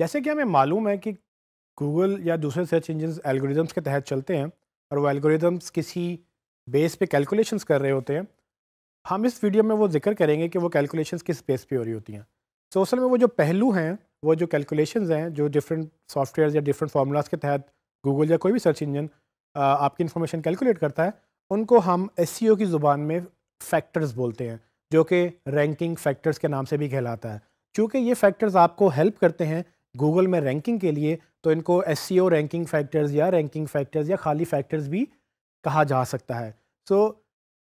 जैसे कि हमें मालूम है कि गूगल या दूसरे सर्च इंजन एल्गोरिदम्स के तहत चलते हैं और वो एल्गोरिदम्स किसी बेस पे कैलकुलेशंस कर रहे होते हैं हम इस वीडियो में वो जिक्र करेंगे कि वो कैलकुलेशंस किस बेस पे हो रही होती हैं सो तो असल में वो जो पहलू हैं वो जो कैलकुलेशंस हैं जो डिफरेंट सॉफ्टवेयर या डिफरेंट फार्मूलाज के तहत गूगल या कोई भी सर्च इंजन आपकी इन्फॉर्मेशन कैलकुलेट करता है उनको हम एस की ज़ुबान में फैक्टर्स बोलते हैं जो कि रैंकिंग फैक्टर्स के नाम से भी कहलाता है क्योंकि ये फैक्टर्स आपको हेल्प करते हैं गूगल में रैंकिंग के लिए तो इनको एस रैंकिंग फैक्टर्स या रैंकिंग फैक्टर्स या खाली फैक्टर्स भी कहा जा सकता है सो so,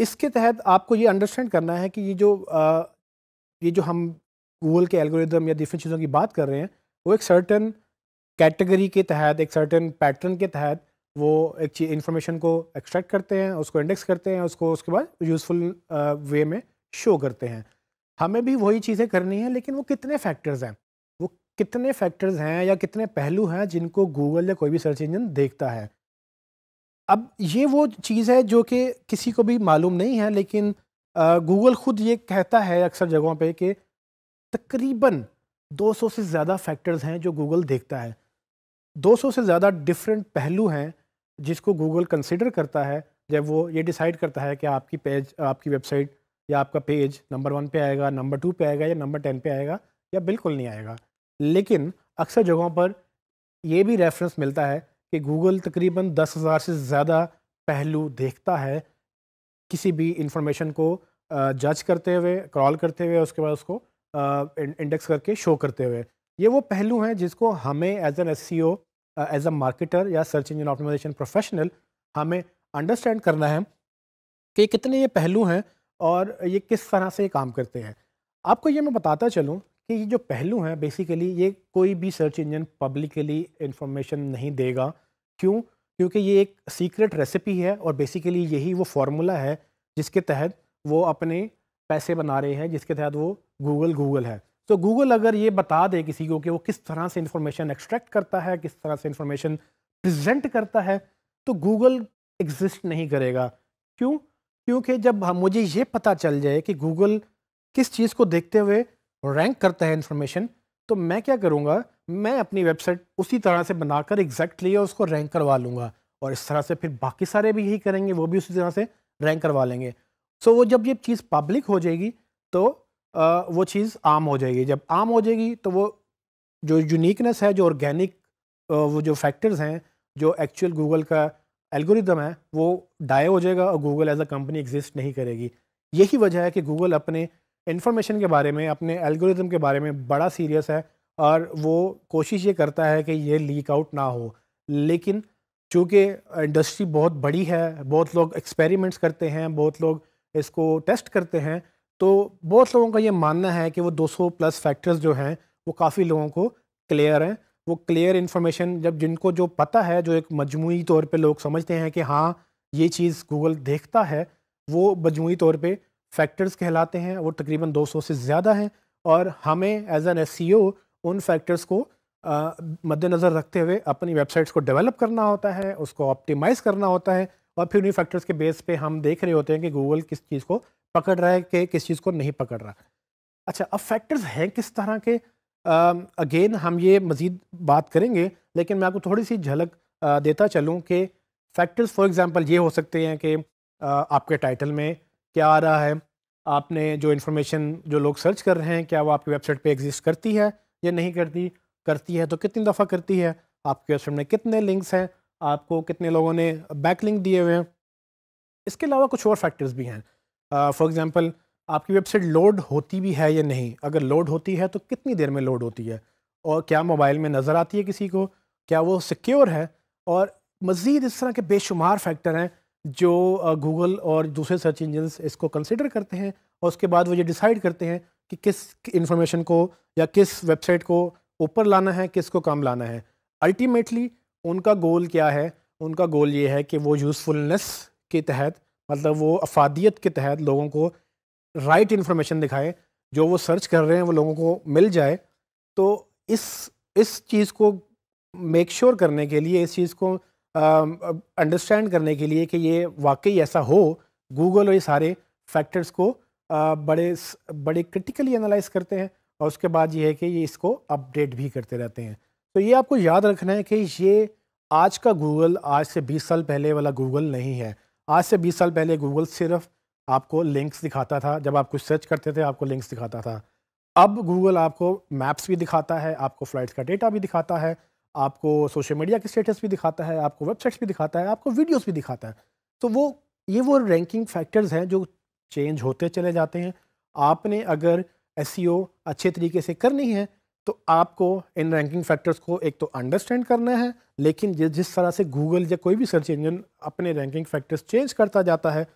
इसके तहत आपको ये अंडरस्टैंड करना है कि ये जो आ, ये जो हम गूगल के एल्गोरिदम या डिफरेंट चीज़ों की बात कर रहे हैं वो एक सर्टन कैटेगरी के तहत एक सर्टन पैटर्न के तहत वो एक चीज इन्फॉर्मेशन को एक्सट्रैक्ट करते हैं उसको इंडेक्स करते हैं उसको उसके बाद यूज़फुल वे में शो करते हैं हमें भी वही चीज़ें करनी है लेकिन वो कितने फैक्टर्स हैं कितने फैक्टर्स हैं या कितने पहलू हैं जिनको गूगल या कोई भी सर्च इंजन देखता है अब ये वो चीज़ है जो कि किसी को भी मालूम नहीं है लेकिन गूगल खुद ये कहता है अक्सर जगहों पे कि तकरीबन 200 से ज़्यादा फैक्टर्स हैं जो गूगल देखता है 200 से ज़्यादा डिफरेंट पहलू हैं जिसको गूगल कंसिडर करता है जब वो ये डिसाइड करता है कि आपकी पेज आपकी वेबसाइट या आपका पेज नंबर वन पे आएगा नंबर टू पे आएगा या नंबर टेन पे आएगा या बिल्कुल नहीं आएगा लेकिन अक्सर जगहों पर यह भी रेफरेंस मिलता है कि गूगल तकरीबन दस हज़ार से ज़्यादा पहलू देखता है किसी भी इंफॉर्मेशन को जज करते हुए क्रॉल करते हुए उसके बाद उसको इंडेक्स करके शो करते हुए ये वो पहलू हैं जिसको हमें as an S as a marketer या सर्च इंजन ऑप्टिमाइजेशन प्रोफेशनल हमें अंडरस्टैंड करना है कि कितने ये पहलू हैं और ये किस तरह से काम करते हैं आपको ये मैं बताता चलूँ कि ये जो पहलू हैं बेसिकली ये कोई भी सर्च इंजन पब्लिकली इंफॉर्मेशन नहीं देगा क्यों क्योंकि ये एक सीक्रेट रेसिपी है और बेसिकली यही वो फार्मूला है जिसके तहत वो अपने पैसे बना रहे हैं जिसके तहत वो गूगल गूगल है तो गूगल अगर ये बता दे किसी को कि वो किस तरह से इंफॉर्मेशन एक्सट्रैक्ट करता है किस तरह से इंफॉर्मेशन प्रजेंट करता है तो गूगल एग्जिस्ट नहीं करेगा क्यों क्योंकि जब मुझे ये पता चल जाए कि गूगल किस चीज़ को देखते हुए रैंक करता है इन्फॉर्मेशन तो मैं क्या करूँगा मैं अपनी वेबसाइट उसी तरह से बनाकर एग्जैक्टली exactly उसको रैंक करवा लूँगा और इस तरह से फिर बाकी सारे भी यही करेंगे वो भी उसी तरह से रैंक करवा लेंगे सो so, वो जब ये चीज़ पब्लिक हो जाएगी तो आ, वो चीज़ आम हो जाएगी जब आम हो जाएगी तो वो जो यूनिकनेस है जो ऑर्गेनिक वो जो फैक्टर्स हैं जो एक्चुअल गूगल का एल्गोरिदम है वो डाई हो जाएगा और Google as a company exist नहीं करेगी यही वजह है कि गूगल अपने इन्फॉर्मेशन के बारे में अपने एल्गोरिज्म के बारे में बड़ा सीरियस है और वो कोशिश ये करता है कि ये लीक आउट ना हो लेकिन चूँकि इंडस्ट्री बहुत बड़ी है बहुत लोग एक्सपेरिमेंट्स करते हैं बहुत लोग इसको टेस्ट करते हैं तो बहुत लोगों का ये मानना है कि वो 200 प्लस फैक्टर्स जो हैं वो काफ़ी लोगों को क्लियर हैं वो क्लियर इन्फॉर्मेशन जब जिनको जो पता है जो एक मजमू तौर पे लोग समझते हैं कि हाँ ये चीज़ गूगल देखता है वो मजमू तौर पे फैक्टर्स कहलाते हैं वो तकरीबन 200 से ज़्यादा हैं और हमें एज एन एस उन फैक्टर्स को मद्देनज़र रखते हुए अपनी वेबसाइट्स को डेवलप करना होता है उसको ऑप्टिमाइज़ करना होता है और फिर उन्हीं फैक्टर्स के बेस पे हम देख रहे होते हैं कि गूगल किस चीज़ को पकड़ रहा है कि किस चीज़ को नहीं पकड़ रहा अच्छा अब फैक्टर्स हैं किस तरह के अगेन हम ये मज़ीद बात करेंगे लेकिन मैं आपको थोड़ी सी झलक देता चलूँ कि फैक्टर्स फॉर एग्ज़ाम्पल ये हो सकते हैं कि आपके टाइटल में क्या आ रहा है आपने जो इन्फॉर्मेशन जो लोग सर्च कर रहे हैं क्या वो आपकी वेबसाइट पे एग्जिस्ट करती है या नहीं करती करती है तो कितनी दफ़ा करती है आपकी वेबसाइट में कितने लिंक्स हैं आपको कितने लोगों ने बैक लिंक दिए हुए हैं इसके अलावा कुछ और फैक्टर्स भी हैं फॉर एग्ज़ाम्पल आपकी वेबसाइट लोड होती भी है या नहीं अगर लोड होती है तो कितनी देर में लोड होती है और क्या मोबाइल में नज़र आती है किसी को क्या वो सिक्योर है और मज़ीद इस तरह के बेशुमार फैक्टर हैं जो गूगल और दूसरे सर्च इंजन्स इसको कंसिडर करते हैं और उसके बाद वो ये डिसाइड करते हैं कि किस इन्फॉर्मेशन को या किस वेबसाइट को ऊपर लाना है किस को कम लाना है अल्टीमेटली उनका गोल क्या है उनका गोल ये है कि वो यूज़फुलनेस के तहत मतलब वो अफादियत के तहत लोगों को राइट इन्फॉर्मेशन दिखाएं जो वो सर्च कर रहे हैं वो लोगों को मिल जाए तो इस इस चीज़ को मेक श्योर sure करने के लिए इस चीज़ को अंडरस्टैंड करने के लिए कि ये वाकई ऐसा हो गूगल और ये सारे फैक्टर्स को बड़े बड़े क्रिटिकली एनालाइज करते हैं और उसके बाद ये है कि ये इसको अपडेट भी करते रहते हैं तो ये आपको याद रखना है कि ये आज का गूगल आज से 20 साल पहले वाला गूगल नहीं है आज से 20 साल पहले गूगल सिर्फ आपको लिंक्स दिखाता था जब आप कुछ सर्च करते थे आपको लिंक्स दिखाता था अब गूगल आपको मैप्स भी दिखाता है आपको फ़्लाइट्स का डेटा भी दिखाता है आपको सोशल मीडिया के स्टेटस भी दिखाता है आपको वेबसाइट्स भी दिखाता है आपको वीडियोज भी दिखाता है तो वो ये वो रैंकिंग फैक्टर्स हैं जो चेंज होते चले जाते हैं आपने अगर एस e अच्छे तरीके से करनी है तो आपको इन रैंकिंग फैक्टर्स को एक तो अंडरस्टैंड करना है लेकिन जिस तरह से गूगल या कोई भी सर्च इंजन अपने रैंकिंग फैक्टर्स चेंज करता जाता है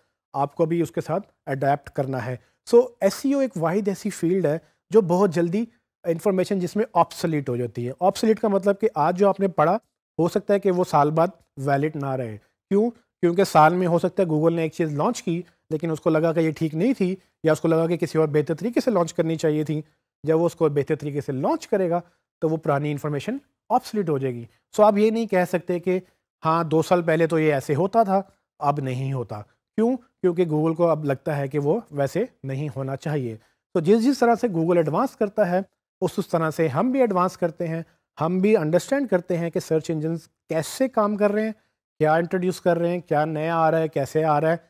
आपको भी उसके साथ अडेप्ट करना है सो एस e एक वाहिद ऐसी फील्ड है जो बहुत जल्दी इन्फॉर्मेशन जिसमें ऑप्सलीट हो जाती है ऑप्सलीट का मतलब कि आज जो आपने पढ़ा हो सकता है कि वो साल बाद वैलिड ना रहे क्यों क्योंकि साल में हो सकता है गूगल ने एक चीज़ लॉन्च की लेकिन उसको लगा कि ये ठीक नहीं थी या उसको लगा कि किसी और बेहतर तरीके से लॉन्च करनी चाहिए थी जब वो उसको बेहतर तरीके से लॉन्च करेगा तो वो पुरानी इन्फॉर्मेशन ऑप्सलिट हो जाएगी सो आप ये नहीं कह सकते कि हाँ दो साल पहले तो ये ऐसे होता था अब नहीं होता क्यों क्योंकि गूगल को अब लगता है कि वो वैसे नहीं होना चाहिए तो जिस जिस तरह से गूगल एडवांस करता है उस उस तरह से हम भी एडवांस करते हैं हम भी अंडरस्टैंड करते हैं कि सर्च इंजन कैसे काम कर रहे हैं क्या इंट्रोड्यूस कर रहे हैं क्या नया आ रहा है कैसे आ रहा है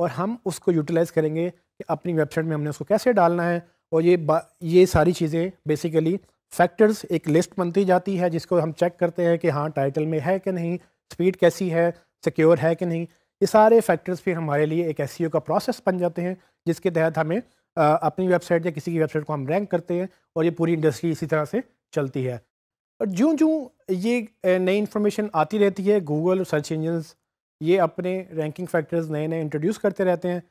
और हम उसको यूटिलाइज़ करेंगे कि अपनी वेबसाइट में हमने उसको कैसे डालना है और ये ये सारी चीज़ें बेसिकली फैक्टर्स एक लिस्ट बनती जाती है जिसको हम चेक करते हैं कि हाँ टाइटल में है कि नहीं स्पीड कैसी है सिक्योर है कि नहीं ये सारे फैक्टर्स फिर हमारे लिए एक एस e का प्रोसेस बन जाते हैं जिसके तहत हमें आ, अपनी वेबसाइट या किसी की वेबसाइट को हम रैंक करते हैं और ये पूरी इंडस्ट्री इसी तरह से चलती है और जो जो ये नई इन्फॉर्मेशन आती रहती है गूगल सर्च इंजन्स ये अपने रैंकिंग फैक्टर्स नए नए इंट्रोड्यूस करते रहते हैं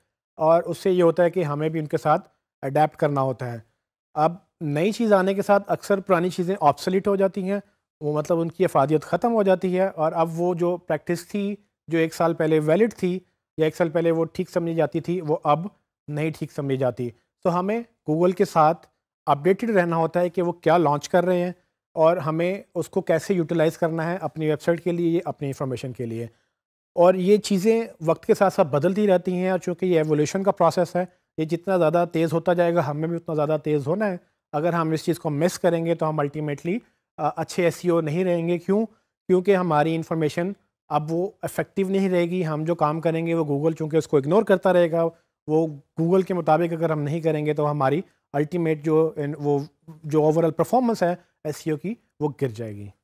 और उससे ये होता है कि हमें भी उनके साथ अडेप्ट करना होता है अब नई चीज़ आने के साथ अक्सर पुरानी चीज़ें ऑप्सलिट हो जाती हैं वो मतलब उनकी अफादियत ख़त्म हो जाती है और अब वो जो प्रैक्टिस थी जो एक साल पहले वैलिड थी या एक साल पहले वो ठीक समझी जाती थी वो अब नहीं ठीक समझी जाती तो हमें गूगल के साथ अपडेटेड रहना होता है कि वो क्या लॉन्च कर रहे हैं और हमें उसको कैसे यूटिलाइज़ करना है अपनी वेबसाइट के लिए अपनी इंफॉर्मेशन के लिए और ये चीज़ें वक्त के साथ साथ बदलती रहती हैं और चूँकि ये एवोल्यूशन का प्रोसेस है ये जितना ज़्यादा तेज़ होता जाएगा हमें भी उतना ज़्यादा तेज़ होना है अगर हम इस चीज़ को मिस करेंगे तो हम अल्टीमेटली अच्छे एस e नहीं रहेंगे क्यों क्योंकि हमारी इन्फॉर्मेशन अब वो इफ़ेक्टिव नहीं रहेगी हम जो काम करेंगे वो गूगल चूँकि उसको इग्नोर करता रहेगा वो गूगल के मुताबिक अगर हम नहीं करेंगे तो हमारी अल्टीमेट जो वो जो ओवरऑल परफॉर्मेंस है एस e की वो गिर जाएगी